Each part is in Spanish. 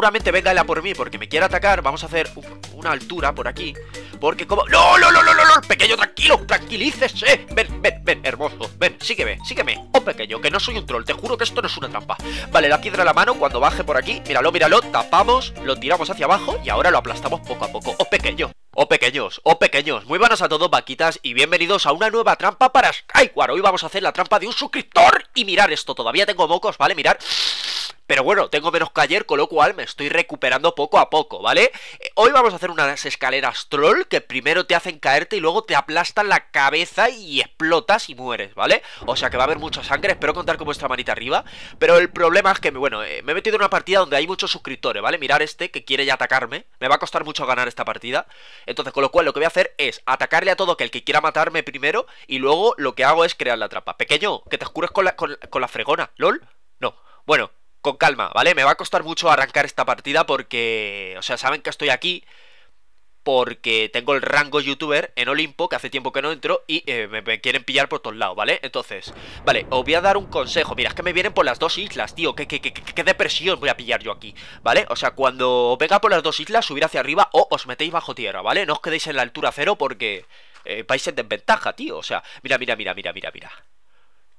Seguramente venga él por mí porque me quiere atacar. Vamos a hacer una altura por aquí. Porque como... ¡No, no, no, no, no, no! Pequeño, tranquilo, tranquilícese. Ven, ven, ven, hermoso. Ven, sígueme, sígueme. Oh, pequeño, que no soy un troll. Te juro que esto no es una trampa. Vale, la piedra a la mano cuando baje por aquí. Míralo, míralo. Tapamos, lo tiramos hacia abajo y ahora lo aplastamos poco a poco. Oh, pequeño. Oh pequeños, oh pequeños, muy buenas a todos vaquitas y bienvenidos a una nueva trampa para Skyward Hoy vamos a hacer la trampa de un suscriptor y mirar esto, todavía tengo mocos, ¿vale? Mirar pero bueno, tengo menos que ayer, con lo cual me estoy recuperando poco a poco, ¿vale? Eh, hoy vamos a hacer unas escaleras troll que primero te hacen caerte y luego te aplastan la cabeza y explotas y mueres, ¿vale? O sea que va a haber mucha sangre, espero contar con vuestra manita arriba. Pero el problema es que, bueno, eh, me he metido en una partida donde hay muchos suscriptores, ¿vale? Mirar este que quiere ya atacarme. Me va a costar mucho ganar esta partida. Entonces, con lo cual, lo que voy a hacer es atacarle a todo que el que quiera matarme primero y luego lo que hago es crear la trampa. Pequeño, que te oscures con la, con la fregona, ¿lol? con calma, ¿vale? Me va a costar mucho arrancar esta partida porque, o sea, saben que estoy aquí porque tengo el rango youtuber en Olimpo, que hace tiempo que no entro, y eh, me, quieren pillar por todos lados, ¿vale? Entonces, vale, os voy a dar un consejo. Mira, es que me vienen por las dos islas, tío. que depresión voy a pillar yo aquí, ¿vale? O sea, cuando venga por las dos islas, subir hacia arriba o os metéis bajo tierra, ¿vale? No os quedéis en la altura cero porque eh, vais en desventaja, tío. O sea, mira, mira, mira, mira, mira, mira.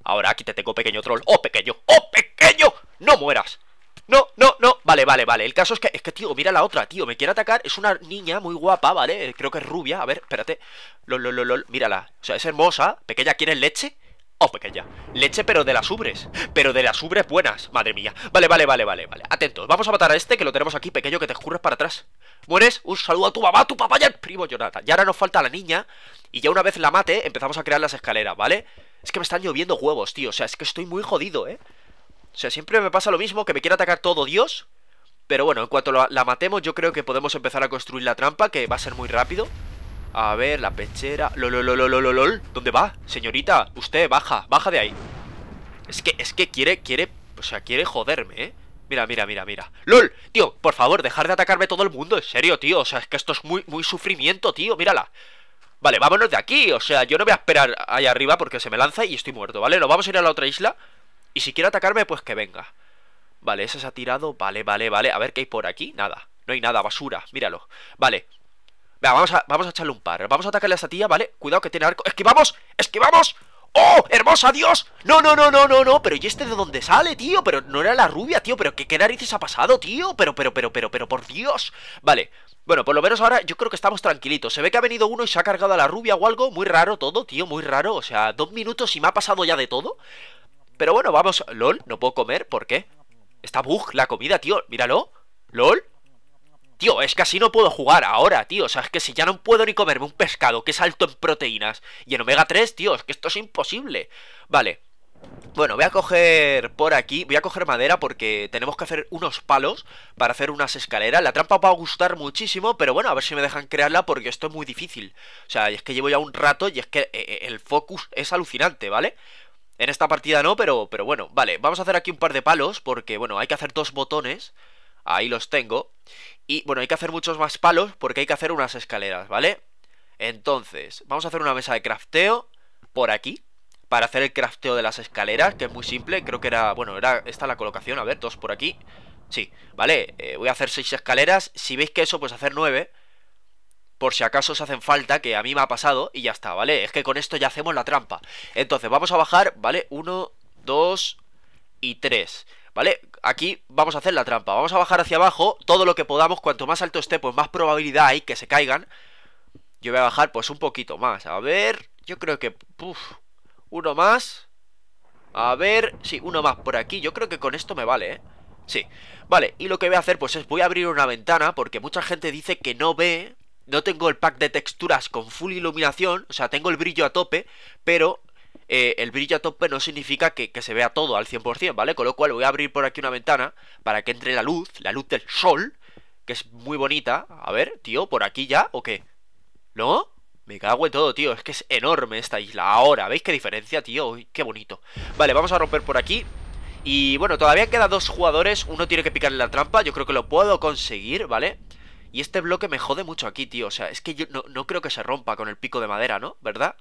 Ahora aquí te tengo pequeño troll. ¡Oh, pequeño! ¡Oh, pequeño! ¡No mueras! No, no, no. Vale, vale, vale. El caso es que, es que, tío, mira la otra, tío. Me quiere atacar. Es una niña muy guapa, ¿vale? Creo que es rubia. A ver, espérate. Lol, lol, Mírala. O sea, es hermosa. Pequeña, ¿quiere leche? Oh, pequeña. Leche, pero de las ubres. Pero de las ubres buenas. Madre mía. Vale, vale, vale, vale, vale. Atentos. Vamos a matar a este que lo tenemos aquí, pequeño, que te escurres para atrás. Mueres. Un saludo a tu mamá, tu papá y primo Jonathan. Y ahora nos falta la niña. Y ya una vez la mate, empezamos a crear las escaleras, ¿vale? vale es que me están lloviendo huevos, tío. O sea, es que estoy muy jodido, ¿eh? O sea, siempre me pasa lo mismo, que me quiere atacar todo Dios. Pero bueno, en cuanto la, matemos, yo creo que podemos empezar a construir la trampa, que va a ser muy rápido. A ver, la pechera... lol. ¿Dónde va? Señorita, usted, baja, baja de ahí. Es que, es que quiere, quiere... O sea, quiere joderme, ¿eh? Mira, mira, mira, mira. ¡Lol! Tío, por favor, dejar de atacarme todo el mundo. En serio, tío. O sea, es que esto es muy, muy sufrimiento, tío. Mírala. Vale, vámonos de aquí, o sea, yo no voy a esperar ahí arriba porque se me lanza y estoy muerto, ¿vale? Nos vamos a ir a la otra isla y si quiere atacarme, pues que venga. Vale, ese se ha tirado, vale, vale, vale. A ver qué hay por aquí, nada. No hay nada, basura, míralo. Vale. Venga, vamos a, vamos a echarle un par. Vamos a atacarle a esta tía, ¿vale? Cuidado que tiene arco. ¡Esquivamos! ¡Esquivamos! ¡Oh! ¡Hermosa, Dios! No, no, no, no, no, no, pero ¿y este de dónde sale, tío? Pero no era la rubia, tío, pero ¿qué, qué narices ha pasado, tío? Pero, pero, pero, pero, pero, por Dios Vale, bueno, por lo menos ahora yo creo que estamos tranquilitos. Se ve que ha venido uno y se ha cargado a la rubia o algo. Muy raro todo, tío, muy raro. O sea, dos minutos y me ha pasado ya de todo. Pero bueno, vamos. LOL, no puedo comer, ¿por qué? Está bug la comida, tío. Míralo. LOL. Tío, es que así no puedo jugar ahora, tío. O sea, es que si ya no puedo ni comerme un pescado que es alto en proteínas y en omega 3, tío, es que esto es imposible. Vale. Bueno, voy a coger por aquí, voy a coger madera porque tenemos que hacer unos palos para hacer unas escaleras. La trampa va a gustar muchísimo, pero bueno, a ver si me dejan crearla porque esto es muy difícil. O sea, es que llevo ya un rato y es que eh, eh, el focus es alucinante, ¿vale? En esta partida no, pero, pero bueno, vale, vamos a hacer aquí un par de palos porque, bueno, hay que hacer dos botones. Ahí los tengo. Y, bueno, hay que hacer muchos más palos porque hay que hacer unas escaleras, ¿vale? Entonces, vamos a hacer una mesa de crafteo por aquí para hacer el crafteo de las escaleras, que es muy simple, creo que era, bueno, era esta la colocación, a ver, dos por aquí, sí, vale, eh, voy a hacer seis escaleras, si veis que eso, pues hacer nueve, por si acaso os hacen falta, que a mí me ha pasado, y ya está, ¿vale? Es que con esto ya hacemos la trampa. Entonces, vamos a bajar, ¿vale? Uno, dos y tres, ¿vale? Aquí vamos a hacer la trampa, vamos a bajar hacia abajo todo lo que podamos, cuanto más alto esté, pues más probabilidad hay que se caigan. Yo voy a bajar, pues, un poquito más, a ver, yo creo que... puf uno más. A ver... Sí, uno más por aquí. Yo creo que con esto me vale, ¿eh? Sí. Vale, y lo que voy a hacer pues es voy a abrir una ventana porque mucha gente dice que no ve... No tengo el pack de texturas con full iluminación, o sea, tengo el brillo a tope, pero eh, el brillo a tope no significa que, que, se vea todo al 100%, ¿vale? Con lo cual voy a abrir por aquí una ventana para que entre la luz, la luz del sol, que es muy bonita. A ver, tío, ¿por aquí ya o qué? ¿No? Me cago en todo, tío. Es que es enorme esta isla. Ahora, ¿veis qué diferencia, tío? qué bonito. Vale, vamos a romper por aquí. Y bueno, todavía quedan dos jugadores. Uno tiene que picarle la trampa. Yo creo que lo puedo conseguir, ¿vale? Y este bloque me jode mucho aquí, tío. O sea, es que yo no, creo que se rompa con el pico de madera, ¿no? ¿Verdad?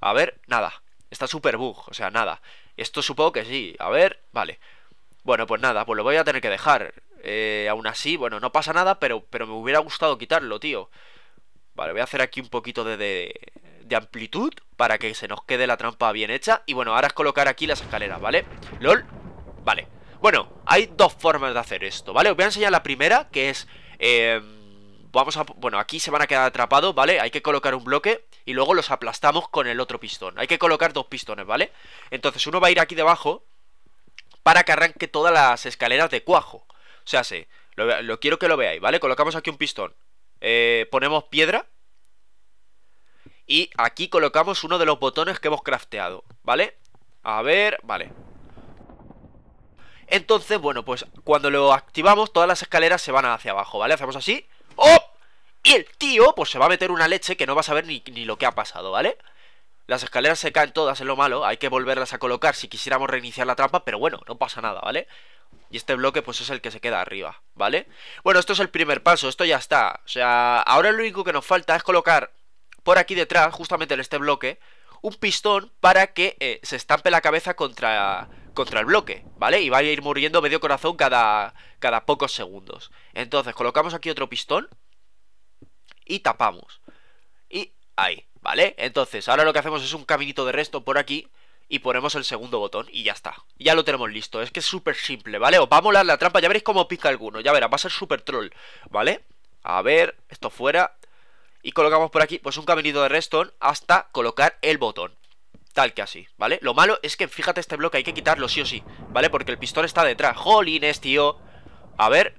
A ver, nada. Está súper bug, o sea, nada. Esto supongo que sí. A ver, vale. Bueno, pues nada, pues lo voy a tener que dejar. Eh, aún así, bueno, no pasa nada, pero, pero me hubiera gustado quitarlo, tío. Vale, voy a hacer aquí un poquito de, de, amplitud para que se nos quede la trampa bien hecha. Y bueno, ahora es colocar aquí las escaleras, ¿vale? LOL, vale. Bueno, hay dos formas de hacer esto, ¿vale? Os voy a enseñar la primera, que es... Eh, vamos a... Bueno, aquí se van a quedar atrapados, ¿vale? Hay que colocar un bloque y luego los aplastamos con el otro pistón. Hay que colocar dos pistones, ¿vale? Entonces uno va a ir aquí debajo para que arranque todas las escaleras de cuajo. O sea, sí, lo quiero que lo veáis, ¿vale? Colocamos aquí un pistón eh, ponemos piedra. Y aquí colocamos uno de los botones que hemos crafteado, ¿vale? A ver, vale. Entonces, bueno, pues cuando lo activamos, todas las escaleras se van hacia abajo, ¿vale? Hacemos así. ¡Oh! Y el tío, pues se va a meter una leche que no va a saber ni, lo que ha pasado, ¿vale? Las escaleras se caen todas, es lo malo. Hay que volverlas a colocar si quisiéramos reiniciar la trampa, pero bueno, no pasa nada, ¿vale? vale y este bloque pues es el que se queda arriba, ¿vale? Bueno, esto es el primer paso, esto ya está. O sea, ahora lo único que nos falta es colocar por aquí detrás, justamente en este bloque, un pistón para que eh, se estampe la cabeza contra, contra el bloque, ¿vale? Y vaya a ir muriendo medio corazón cada, cada pocos segundos. Entonces, colocamos aquí otro pistón y tapamos. Y ahí, ¿vale? Entonces, ahora lo que hacemos es un caminito de resto por aquí y ponemos el segundo botón y ya está. Ya lo tenemos listo, es que es súper simple, ¿vale? Os va a molar la trampa, ya veréis cómo pica alguno, ya verás, va a ser súper troll, ¿vale? A ver, esto fuera y colocamos por aquí pues un caminito de redstone hasta colocar el botón. Tal que así, ¿vale? Lo malo es que, fíjate, este bloque hay que quitarlo sí o sí, ¿vale? Porque el pistón está detrás. ¡Jolines, tío! A ver...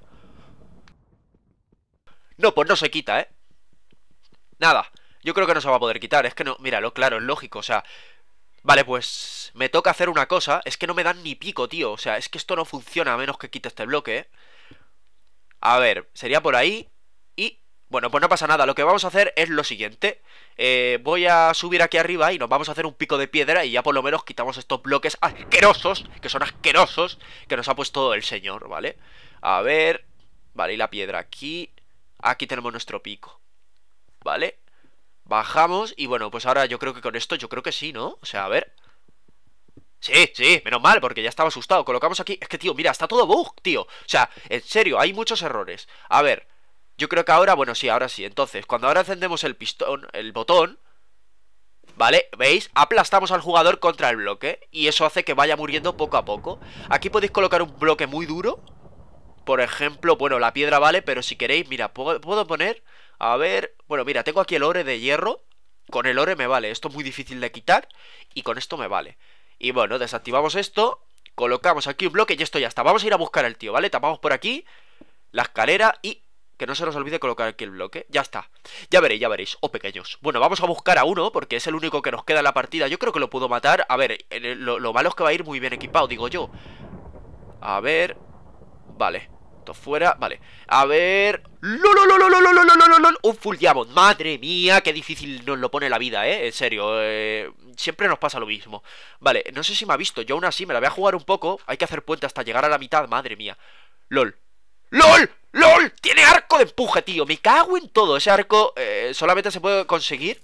No, pues no se quita, ¿eh? Nada. Yo creo que no se va a poder quitar. Es que no... Míralo, claro, es lógico. O sea, Vale, pues me toca hacer una cosa. Es que no me dan ni pico, tío. O sea, es que esto no funciona a menos que quite este bloque. A ver, sería por ahí. Y, bueno, pues no pasa nada. Lo que vamos a hacer es lo siguiente. Eh, voy a subir aquí arriba y nos vamos a hacer un pico de piedra. Y ya por lo menos quitamos estos bloques asquerosos. Que son asquerosos. Que nos ha puesto el señor, ¿vale? A ver. Vale, y la piedra aquí. Aquí tenemos nuestro pico. ¿Vale? Bajamos y bueno, pues ahora yo creo que con esto, yo creo que sí, ¿no? O sea, a ver. Sí, sí, menos mal, porque ya estaba asustado. Colocamos aquí. Es que, tío, mira, está todo bug, tío. O sea, en serio, hay muchos errores. A ver, yo creo que ahora, bueno, sí, ahora sí. Entonces, cuando ahora encendemos el pistón, el botón, ¿Vale? ¿Veis? Aplastamos al jugador contra el bloque Y eso hace que vaya muriendo poco a poco Aquí podéis colocar un bloque muy duro Por ejemplo, bueno, la piedra vale Pero si queréis, mira, puedo poner a ver, bueno, mira, tengo aquí el ore de hierro. Con el ore me vale, esto es muy difícil de quitar y con esto me vale. Y bueno, desactivamos esto, colocamos aquí un bloque y esto ya está. Vamos a ir a buscar al tío, ¿vale? Tapamos por aquí la escalera y que no se nos olvide colocar aquí el bloque. Ya está. Ya veréis, ya veréis. O oh, pequeños. Bueno, vamos a buscar a uno, porque es el único que nos queda en la partida. Yo creo que lo puedo matar. A ver, lo malo es que va a ir muy bien equipado, digo yo. A ver... Vale. Esto fuera. Vale. A ver... Un full diamond. Madre mía, qué difícil nos lo pone la vida, ¿eh? En serio. Eh, siempre nos pasa lo mismo. Vale, no sé si me ha visto. Yo aún así me la voy a jugar un poco. Hay que hacer puente hasta llegar a la mitad. Madre mía. LOL. ¡LOL! ¡LOL! Tiene arco de empuje, tío. Me cago en todo. Ese arco eh, solamente se puede conseguir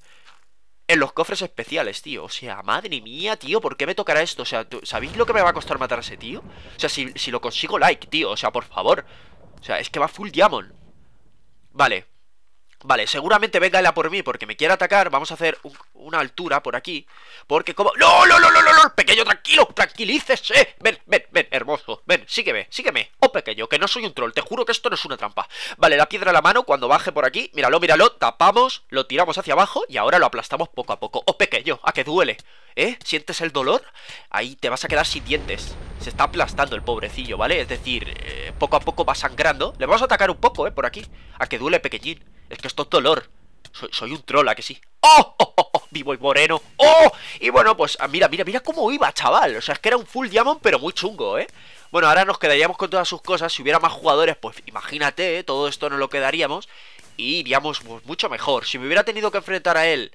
en los cofres especiales, tío. O sea, madre mía, tío, ¿por qué me tocará esto? O sea, ¿sabéis lo que me va a costar matar ese tío? O sea, si, si lo consigo, like, tío. O sea, por favor. O sea, es que va full diamond. Vale. Vale, seguramente venga él a por mí porque me quiere atacar. Vamos a hacer una altura por aquí. Porque como... ¡No, no, no, no, no, Pequeño, tranquilo, tranquilícese. Ven, ven, ven, hermoso. Ven, sígueme, sígueme. Oh, pequeño, que no soy un troll. Te juro que esto no es una trampa. Vale, la piedra a la mano cuando baje por aquí. Míralo, míralo. Tapamos, lo tiramos hacia abajo y ahora lo aplastamos poco a poco. Oh, pequeño, a que duele. ¿Eh? ¿Sientes el dolor? Ahí te vas a quedar sin dientes. Se está aplastando el pobrecillo, ¿vale? Es decir, eh, poco a poco va sangrando Le vamos a atacar un poco, ¿eh? Por aquí A que duele pequeñín Es que esto es dolor soy, un troll, ¿a que sí? ¡Oh! ¡Oh, oh, vivo y moreno! ¡Oh! Y bueno, pues ah, mira, mira, mira cómo iba, chaval O sea, es que era un full diamond, pero muy chungo, ¿eh? Bueno, ahora nos quedaríamos con todas sus cosas Si hubiera más jugadores, pues imagínate, ¿eh? Todo esto nos lo quedaríamos Y iríamos mucho mejor Si me hubiera tenido que enfrentar a él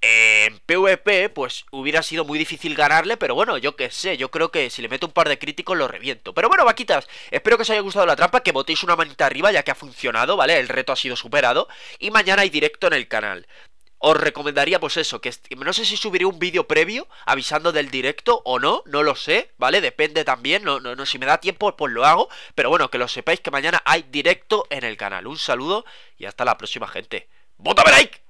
en PvP, pues hubiera sido muy difícil ganarle, pero bueno, yo qué sé, yo creo que si le meto un par de críticos lo reviento. Pero bueno, vaquitas, espero que os haya gustado la trampa, que votéis una manita arriba ya que ha funcionado, ¿vale? El reto ha sido superado y mañana hay directo en el canal. Os recomendaría pues eso, que no sé si subiré un vídeo previo avisando del directo o no, no lo sé, ¿vale? Depende también, no, no, si me da tiempo pues lo hago, pero bueno, que lo sepáis que mañana hay directo en el canal. Un saludo y hasta la próxima gente. ¡Bótame like!